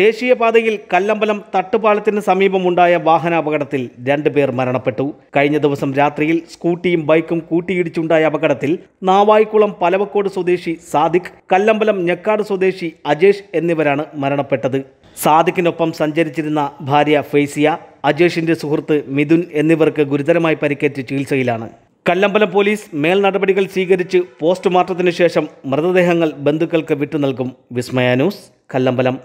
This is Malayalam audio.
ദേശീയപാതയിൽ കല്ലമ്പലം തട്ടുപാലത്തിന് സമീപമുണ്ടായ വാഹനാപകടത്തിൽ രണ്ട് പേർ മരണപ്പെട്ടു കഴിഞ്ഞ ദിവസം രാത്രിയിൽ സ്കൂട്ടിയും ബൈക്കും കൂട്ടിയിടിച്ചുണ്ടായ അപകടത്തിൽ നാവായിക്കുളം പലവക്കോട് സ്വദേശി സാദിഖ് കല്ലമ്പലം ഞെക്കാട് സ്വദേശി അജേഷ് എന്നിവരാണ് മരണപ്പെട്ടത് സാദിഖിനൊപ്പം സഞ്ചരിച്ചിരുന്ന ഭാര്യ ഫെയ്സിയ അജേഷിന്റെ സുഹൃത്ത് മിഥുൻ എന്നിവർക്ക് ഗുരുതരമായി പരിക്കേറ്റ് ചികിത്സയിലാണ് കല്ലമ്പലം പോലീസ് മേൽ നടപടികൾ സ്വീകരിച്ച് പോസ്റ്റ്മോർട്ടത്തിന് ശേഷം മൃതദേഹങ്ങൾ ബന്ധുക്കൾക്ക് വിട്ടു നൽകും വിസ്മയ ന്യൂസ് കല്ലമ്പലം